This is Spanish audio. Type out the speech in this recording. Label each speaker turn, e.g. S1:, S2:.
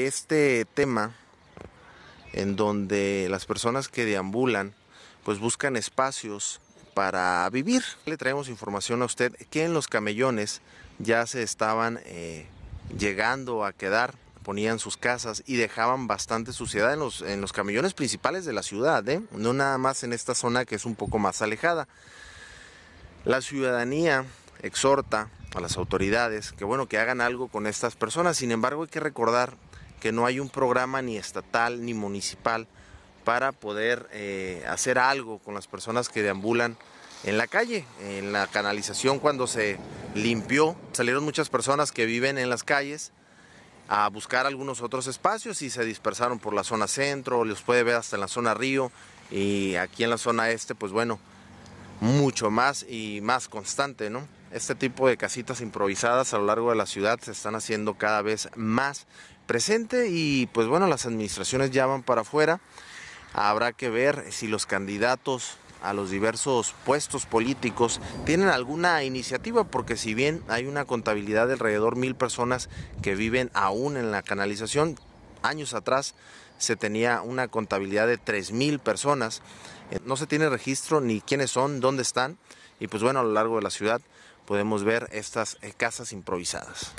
S1: Este tema en donde las personas que deambulan pues buscan espacios para vivir. Le traemos información a usted que en los camellones ya se estaban eh, llegando a quedar, ponían sus casas y dejaban bastante suciedad en los, en los camellones principales de la ciudad, ¿eh? no nada más en esta zona que es un poco más alejada. La ciudadanía exhorta a las autoridades que bueno que hagan algo con estas personas, sin embargo hay que recordar que no hay un programa ni estatal ni municipal para poder eh, hacer algo con las personas que deambulan en la calle, en la canalización cuando se limpió, salieron muchas personas que viven en las calles a buscar algunos otros espacios y se dispersaron por la zona centro, los puede ver hasta en la zona río y aquí en la zona este, pues bueno, mucho más y más constante, ¿no? Este tipo de casitas improvisadas a lo largo de la ciudad se están haciendo cada vez más presente y pues bueno, las administraciones ya van para afuera. Habrá que ver si los candidatos a los diversos puestos políticos tienen alguna iniciativa, porque si bien hay una contabilidad de alrededor mil personas que viven aún en la canalización, años atrás se tenía una contabilidad de 3.000 personas. Eh, no se tiene registro ni quiénes son, dónde están. Y pues bueno, a lo largo de la ciudad podemos ver estas eh, casas improvisadas.